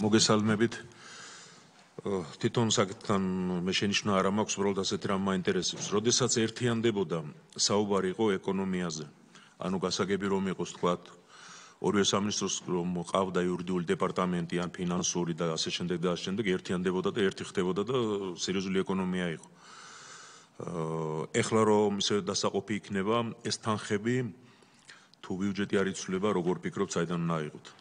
მოგესალმებით. თვითონ საკითხთან მე შენიშნა არ მაქვს, უბრალოდ ასეთ რამ მაინტერესებს. როდესაც ერთიანდებოდა საუბარი იყო ეკონომიაზე, ანუ გასაგები რომ იყოს თქვა ორივე სამინისტროს რომ მოყავდა იურიდიული დეპარტამენტი ან ფინანსური და ასე შემდეგ და ასე შემდეგ ერთიანდებოდა და ერთი ხდებოდა და სერიოზული ეკონომია იყო. ეხლა რომ ისე დასაყופי იქნება ეს თანხები თუ ბიუჯეტი არ იცვლება, როგორ ფიქრობთ, საიდან უნდა აიღოთ?